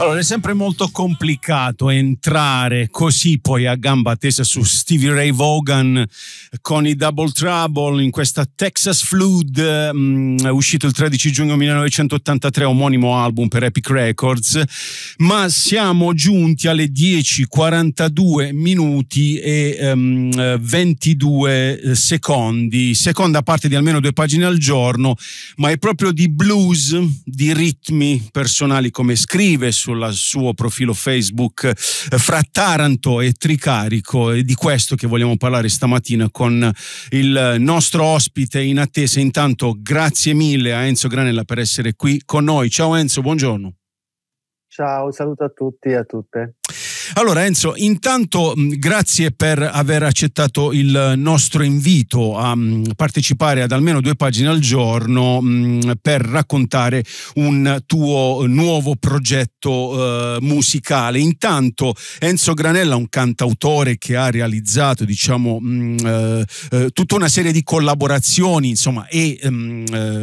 Allora, è sempre molto complicato entrare così poi a gamba tesa su Stevie Ray Vaughan con i Double Trouble in questa Texas Flood, um, uscito il 13 giugno 1983, omonimo album per Epic Records, ma siamo giunti alle 10.42 minuti e um, ehm, 22 secondi, seconda parte di almeno due pagine al giorno, ma è proprio di blues, di ritmi personali come scrive su sul suo profilo Facebook eh, fra Taranto e Tricarico. È di questo che vogliamo parlare stamattina con il nostro ospite in attesa. Intanto grazie mille a Enzo Granella per essere qui con noi. Ciao Enzo, buongiorno. Ciao, saluto a tutti e a tutte. Allora Enzo, intanto grazie per aver accettato il nostro invito a partecipare ad almeno due pagine al giorno per raccontare un tuo nuovo progetto eh, musicale. Intanto Enzo Granella, un cantautore che ha realizzato diciamo, eh, eh, tutta una serie di collaborazioni, insomma, e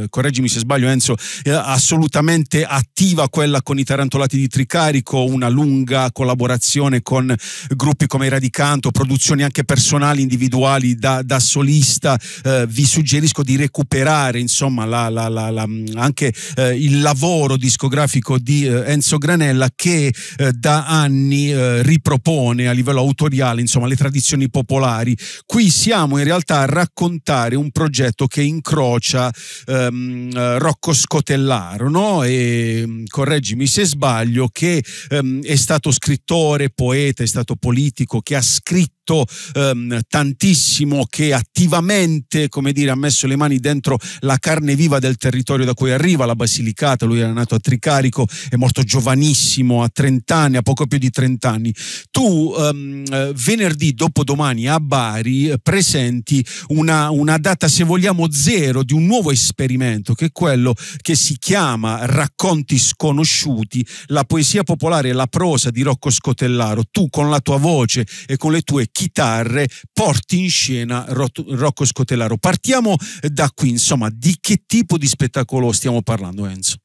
correggimi se sbaglio Enzo, assolutamente attiva quella con i tarantolati di Tricarico, una lunga collaborazione collaborazione con gruppi come Radicanto, produzioni anche personali, individuali da, da solista, eh, vi suggerisco di recuperare insomma la, la, la, anche eh, il lavoro discografico di eh, Enzo Granella che eh, da anni eh, ripropone a livello autoriale insomma le tradizioni popolari. Qui siamo in realtà a raccontare un progetto che incrocia ehm, eh, Rocco Scotellaro, no? e, mm, correggimi se sbaglio, che ehm, è stato scrittore autore, poeta, è stato politico, che ha scritto fatto ehm, tantissimo, che attivamente, come dire, ha messo le mani dentro la carne viva del territorio da cui arriva, la Basilicata, lui era nato a Tricarico, è morto giovanissimo, a 30 anni, a poco più di 30 anni. Tu ehm, venerdì dopodomani a Bari eh, presenti una, una data, se vogliamo, zero di un nuovo esperimento, che è quello che si chiama Racconti sconosciuti, la poesia popolare e la prosa di Rocco Scotellaro. Tu con la tua voce e con le tue chitarre porti in scena Rocco Scotellaro. Partiamo da qui, insomma, di che tipo di spettacolo stiamo parlando, Enzo?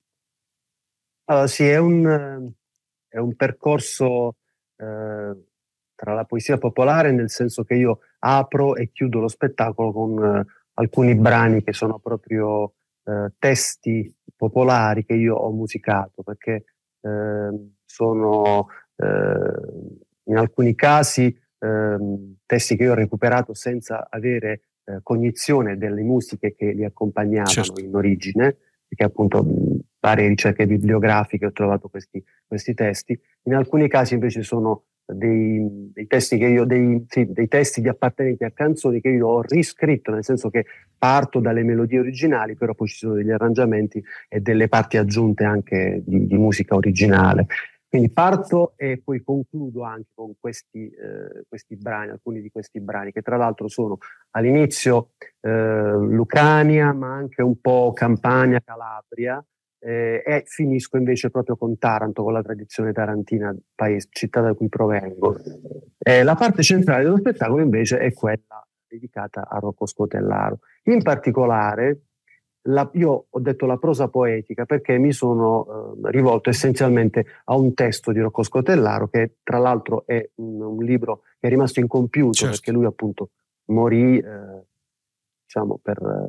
Allora, sì, è un, è un percorso eh, tra la poesia popolare, nel senso che io apro e chiudo lo spettacolo con eh, alcuni brani che sono proprio eh, testi popolari che io ho musicato, perché ehm, sono eh, in alcuni casi ehm, testi che io ho recuperato senza avere eh, cognizione delle musiche che li accompagnavano certo. in origine, perché appunto mh, varie ricerche bibliografiche ho trovato questi, questi, testi. In alcuni casi invece sono dei, dei testi che io, dei, sì, dei testi di appartenenti a canzoni che io ho riscritto, nel senso che parto dalle melodie originali, però poi ci sono degli arrangiamenti e delle parti aggiunte anche di, di musica originale. Quindi parto e poi concludo anche con questi, eh, questi, brani, alcuni di questi brani, che tra l'altro sono all'inizio eh, Lucania, ma anche un po' Campania, Calabria, eh, e finisco invece proprio con Taranto, con la tradizione tarantina, paese, città da cui provengo. Eh, la parte centrale dello spettacolo invece è quella dedicata a Rocco Scotellaro. In particolare la, io ho detto la prosa poetica perché mi sono eh, rivolto essenzialmente a un testo di Rocco Scotellaro che tra l'altro è un, un libro che è rimasto incompiuto certo. perché lui appunto morì eh, diciamo per,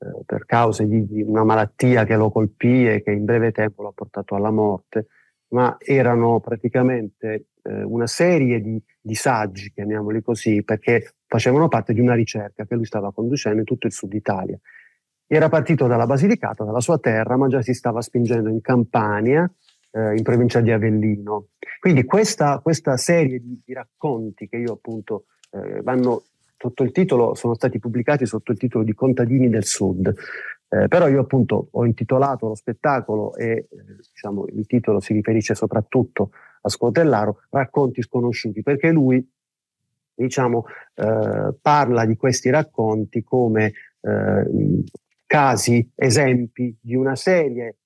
eh, per cause di, di, una malattia che lo colpì e che in breve tempo lo ha portato alla morte ma erano praticamente eh, una serie di, di saggi chiamiamoli così perché facevano parte di una ricerca che lui stava conducendo in tutto il sud Italia era partito dalla Basilicata, dalla sua terra, ma già si stava spingendo in Campania, eh, in provincia di Avellino. Quindi questa, questa serie di, di, racconti che io appunto eh, vanno sotto il titolo, sono stati pubblicati sotto il titolo di Contadini del Sud. Eh, però io appunto ho intitolato lo spettacolo e eh, diciamo, il titolo si riferisce soprattutto a Scotellaro, Racconti sconosciuti, perché lui diciamo, eh, parla di questi racconti come eh, casi, esempi di una serie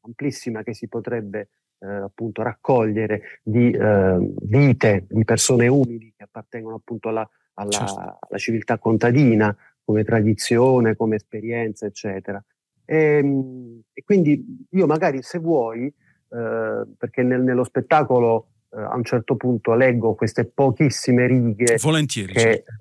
amplissima che si potrebbe eh, appunto raccogliere di eh, vite di persone umili che appartengono appunto alla, alla, certo. alla civiltà contadina come tradizione, come esperienza, eccetera. E, ehm, e quindi io magari se vuoi, eh, perché nel, nello spettacolo eh, a un certo punto leggo queste pochissime righe Volentieri, che, certo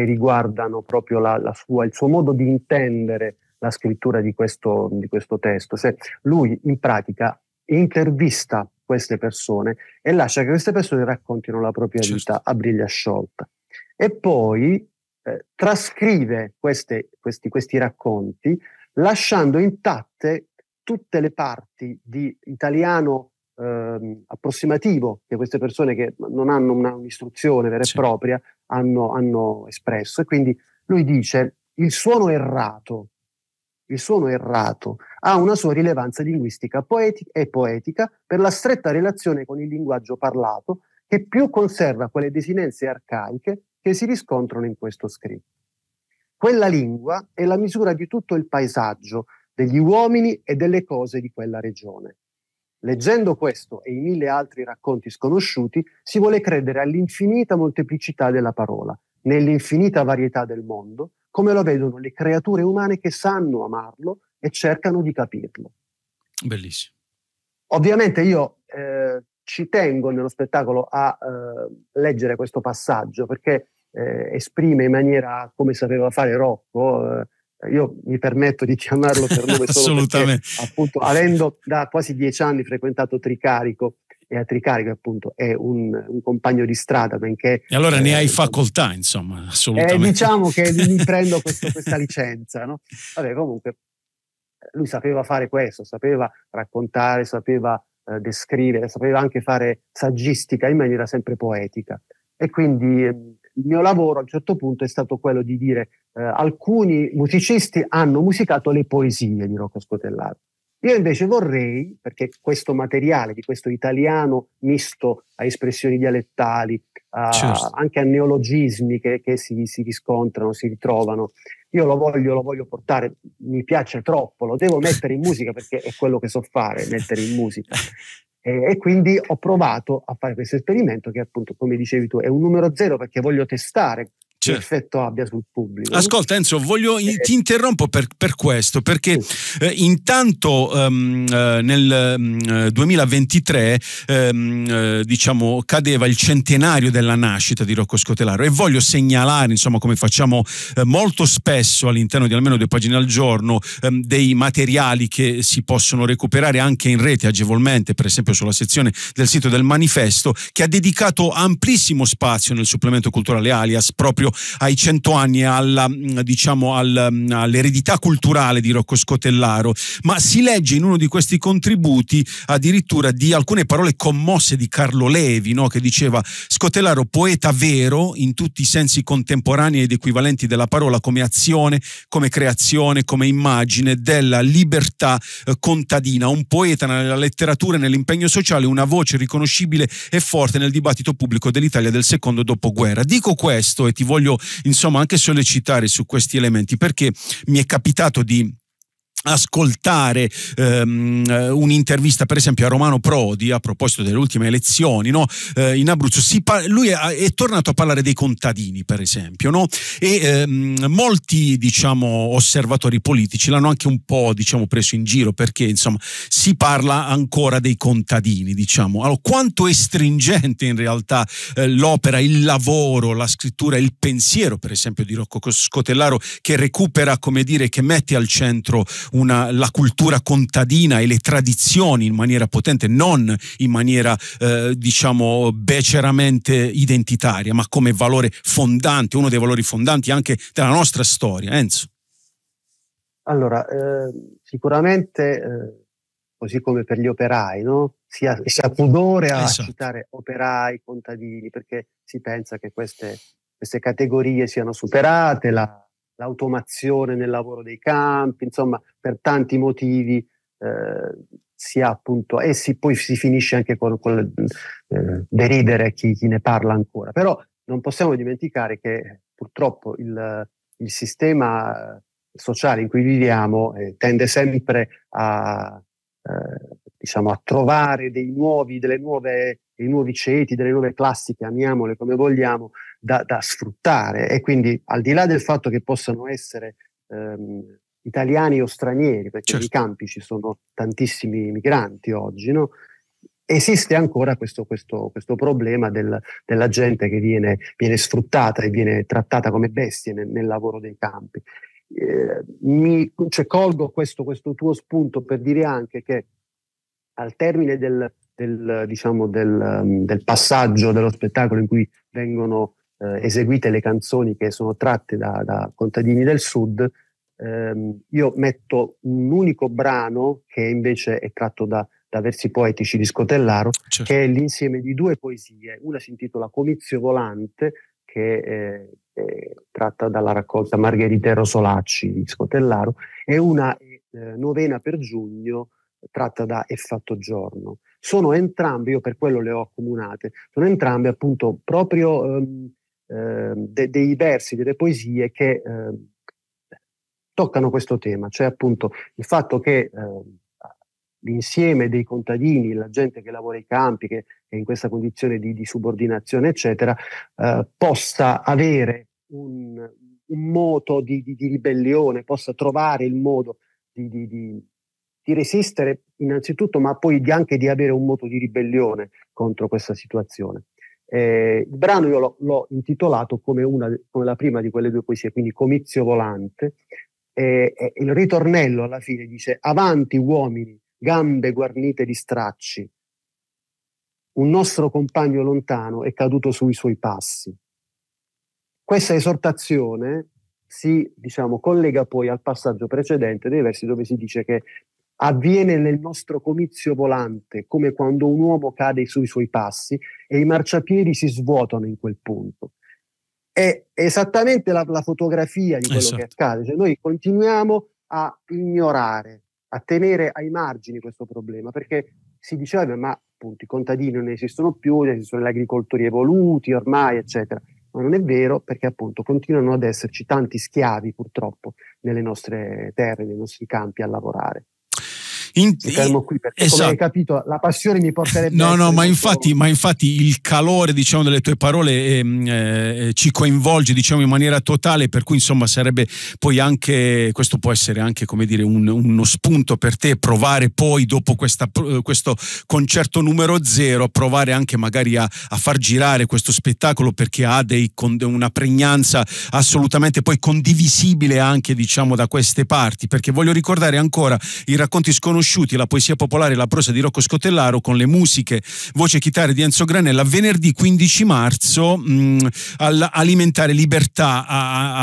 che riguardano proprio la, la sua, il suo modo di intendere la scrittura di questo, di questo testo. Cioè, lui in pratica intervista queste persone e lascia che queste persone raccontino la propria certo. vita a briglia sciolta. E poi eh, trascrive queste, questi, questi racconti lasciando intatte tutte le parti di italiano eh, approssimativo che queste persone che non hanno una, un'istruzione vera e propria hanno, hanno espresso. E quindi lui dice il suono errato, il suono errato ha una sua rilevanza linguistica poetica e poetica per la stretta relazione con il linguaggio parlato che più conserva quelle desinenze arcaiche che si riscontrano in questo scritto. Quella lingua è la misura di tutto il paesaggio, degli uomini e delle cose di quella regione. Leggendo questo e i mille altri racconti sconosciuti, si vuole credere all'infinita molteplicità della parola, nell'infinita varietà del mondo, come lo vedono le creature umane che sanno amarlo e cercano di capirlo. Bellissimo. Ovviamente io eh, ci tengo nello spettacolo a eh, leggere questo passaggio perché eh, esprime in maniera come sapeva fare Rocco eh, io mi permetto di chiamarlo per nome solo perché, appunto, avendo da quasi dieci anni frequentato Tricarico, e a Tricarico appunto è un, un compagno di strada, benché... E allora eh, ne hai facoltà, insomma, assolutamente. Eh, diciamo che mi prendo questo, questa licenza, no? Vabbè, comunque, lui sapeva fare questo, sapeva raccontare, sapeva eh, descrivere, sapeva anche fare saggistica in maniera sempre poetica. E quindi ehm, il mio lavoro a un certo punto è stato quello di dire eh, alcuni musicisti hanno musicato le poesie di Rocco Scotellato. Io invece vorrei, perché questo materiale di questo italiano misto a espressioni dialettali, a, certo. anche a neologismi che, che si, si, riscontrano, si ritrovano, io lo voglio, lo voglio portare, mi piace troppo, lo devo mettere in musica perché è quello che so fare, mettere in musica. E, e quindi ho provato a fare questo esperimento che appunto, come dicevi tu, è un numero zero perché voglio testare che cioè, effetto abbia sul pubblico. Ascolta Enzo, voglio, eh. ti interrompo per, per questo, perché sì. eh, intanto um, nel mm, eh, 2023 ehm, eh, diciamo, cadeva il centenario della nascita di Rocco Scotelaro e voglio segnalare, insomma, come facciamo molto spesso all'interno di almeno due pagine al giorno, ehm, dei materiali che si possono recuperare anche in rete agevolmente, per esempio sulla sezione del sito del manifesto, che ha dedicato amplissimo spazio nel supplemento culturale alias proprio proprio ai cento anni, alla, mm, diciamo, al, mm, all'eredità culturale di Rocco Scotellaro, ma si legge in uno di questi contributi addirittura di alcune parole commosse di Carlo Levi, no? che diceva Scotellaro poeta vero in tutti i sensi contemporanei ed equivalenti della parola come azione, come creazione, come immagine della libertà eh, contadina, un poeta nella letteratura e nell'impegno sociale, una voce riconoscibile e forte nel dibattito pubblico dell'Italia del secondo dopoguerra. Dico questo e ti voglio voglio insomma anche sollecitare su questi elementi perché mi è capitato di ascoltare ehm, eh, un'intervista per esempio a Romano Prodi a proposito delle ultime elezioni no? eh, in Abruzzo lui è, è, tornato a parlare dei contadini per esempio no? e ehm, molti diciamo, osservatori politici l'hanno anche un po' diciamo, preso in giro perché insomma, si parla ancora dei contadini diciamo. allora, quanto è stringente in realtà eh, l'opera il lavoro la scrittura il pensiero per esempio di Rocco Scotellaro che recupera come dire che mette al centro una, la cultura contadina e le tradizioni in maniera potente, non in maniera eh, diciamo beceramente identitaria, ma come valore fondante, uno dei valori fondanti anche della nostra storia. Enzo. Allora, eh, sicuramente, eh, così come per gli operai, no? si, ha, si, ha, pudore a esatto. citare operai, contadini, perché si pensa che queste, queste categorie siano superate, la, l'automazione nel lavoro dei campi, insomma, per tanti motivi eh, si ha appunto, e si, poi si finisce anche con, con eh, deridere chi, chi, ne parla ancora. Però non possiamo dimenticare che purtroppo il, il sistema sociale in cui viviamo eh, tende sempre a, eh, diciamo, a trovare dei nuovi, delle nuove, dei nuovi ceti, delle nuove classi, chiamiamole come vogliamo, da, da, sfruttare e quindi al di là del fatto che possano essere ehm, italiani o stranieri, perché certo. nei campi ci sono tantissimi migranti oggi, no? esiste ancora questo, questo, questo problema del, della gente che viene, viene, sfruttata e viene trattata come bestie nel, nel lavoro dei campi. Eh, mi, cioè, colgo questo, questo, tuo spunto per dire anche che al termine del, del, diciamo del, del passaggio dello spettacolo in cui vengono eh, eseguite le canzoni che sono tratte da, da contadini del sud, ehm, io metto un unico brano che invece è tratto da, da versi poetici di Scotellaro, certo. che è l'insieme di due poesie. Una si intitola Comizio Volante, che eh, è tratta dalla raccolta Margherite Rosolacci di Scotellaro, e una eh, novena per giugno tratta da È fatto giorno. Sono entrambe, io per quello le ho accomunate, sono entrambe appunto proprio ehm, Ehm, de, dei versi, delle poesie che ehm, toccano questo tema, cioè appunto il fatto che ehm, l'insieme dei contadini, la gente che lavora ai campi, che è in questa condizione di, di subordinazione, eccetera, eh, possa avere un, un moto di, di, di, ribellione, possa trovare il modo di, resistere innanzitutto, ma poi anche di avere un moto di ribellione contro questa situazione. Eh, il brano io l'ho, l'ho intitolato come, una, come, la prima di quelle due poesie, quindi Comizio Volante. Eh, eh, il ritornello alla fine dice: Avanti uomini, gambe guarnite di stracci. Un nostro compagno lontano è caduto sui suoi passi. Questa esortazione si diciamo, collega poi al passaggio precedente dei versi dove si dice che avviene nel nostro comizio volante, come quando un uomo cade sui suoi passi e i marciapiedi si svuotano in quel punto. È esattamente la, la fotografia di quello esatto. che accade, cioè noi continuiamo a ignorare, a tenere ai margini questo problema, perché si diceva ma appunto i contadini non esistono più, esistono gli agricoltori evoluti ormai, eccetera. Ma non è vero perché appunto continuano ad esserci tanti schiavi purtroppo nelle nostre terre, nei nostri campi a lavorare. In, mi fermo qui perché esatto. come hai capito la passione mi porterebbe no no ma infatti, ma infatti, il calore diciamo, delle tue parole ehm, eh, eh, ci coinvolge diciamo, in maniera totale per cui insomma sarebbe poi anche questo può essere anche come dire un, uno spunto per te provare poi dopo questa, eh, questo concerto numero zero provare anche magari a, a far girare questo spettacolo perché ha dei, una pregnanza assolutamente poi condivisibile anche diciamo da queste parti perché voglio ricordare ancora i racconti sconosciuti riconosciuti la poesia popolare e la prosa di Rocco Scotellaro con le musiche, voce e chitarre di Enzo Granella venerdì 15 marzo mh, mm, all'Alimentare Libertà a, a,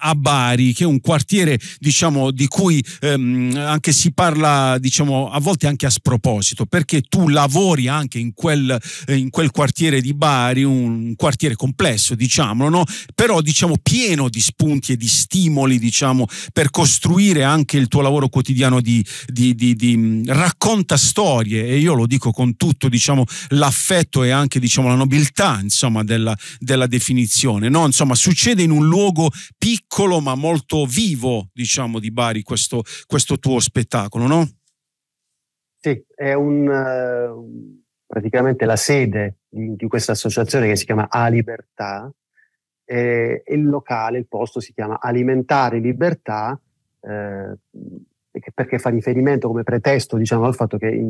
a, Bari, che è un quartiere diciamo, di cui ehm, anche si parla diciamo, a volte anche a sproposito, perché tu lavori anche in quel, eh, in quel quartiere di Bari, un quartiere complesso, diciamolo, no? però diciamo, pieno di spunti e di stimoli diciamo, per costruire anche il tuo lavoro quotidiano di, di, di di, mm, racconta storie e io lo dico con tutto diciamo, l'affetto e anche diciamo, la nobiltà insomma, della, della, definizione. No? Insomma, succede in un luogo piccolo ma molto vivo diciamo, di Bari questo, questo tuo spettacolo, no? Sì, è un, eh, praticamente la sede di, di questa associazione che si chiama A Libertà, e il locale, il posto si chiama Alimentare Libertà, eh, perché fa riferimento come pretesto diciamo, al fatto che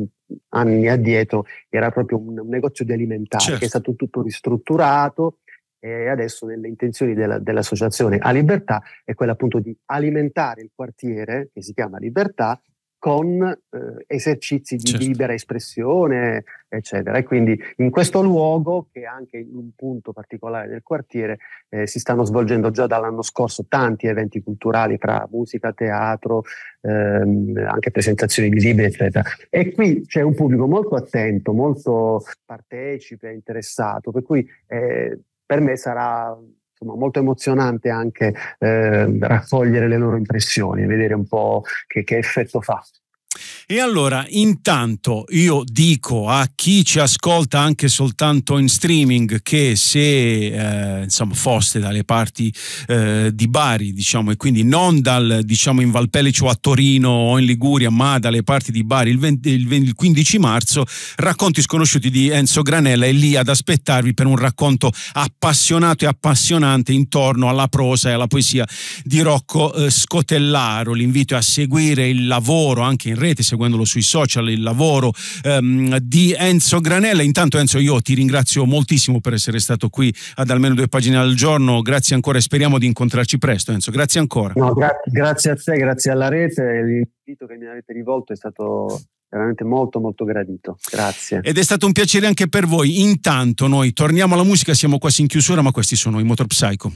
anni addietro era proprio un, un negozio di alimentari certo. che è certo. stato tutto ristrutturato e adesso nelle intenzioni della, dell'associazione A Libertà è quella appunto di alimentare il quartiere che si chiama Libertà con eh, esercizi di certo. libera espressione, eccetera. E quindi in questo luogo, che è anche in un punto particolare del quartiere, eh, si stanno svolgendo già dall'anno scorso tanti eventi culturali tra musica, teatro, ehm, anche presentazioni di libri, eccetera. E qui c'è un pubblico molto attento, molto partecipe, interessato, per cui eh, per me sarà insomma, molto emozionante anche eh, raccogliere le loro impressioni, e vedere un po' che, che effetto fa. E allora, intanto io dico a chi ci ascolta anche soltanto in streaming che se eh, insomma foste dalle parti eh, di Bari, diciamo, e quindi non dal, diciamo, in Valpellice o a Torino o in Liguria, ma dalle parti di Bari il, 20, il 15 marzo, Racconti sconosciuti di Enzo Granella è lì ad aspettarvi per un racconto appassionato e appassionante intorno alla prosa e alla poesia di Rocco eh, Scotellaro. L'invito è a seguire il lavoro anche in rete rete, seguendolo sui social, il lavoro ehm, di Enzo Granella. Intanto Enzo io ti ringrazio moltissimo per essere stato qui ad almeno due pagine al giorno, grazie ancora e speriamo di incontrarci presto Enzo, grazie ancora. No, gra- grazie a te, grazie alla rete, l'invito che mi avete rivolto è stato veramente molto molto gradito. Grazie. Ed è stato un piacere anche per voi. Intanto noi torniamo alla musica, siamo quasi in chiusura, ma questi sono i Motor Psycho.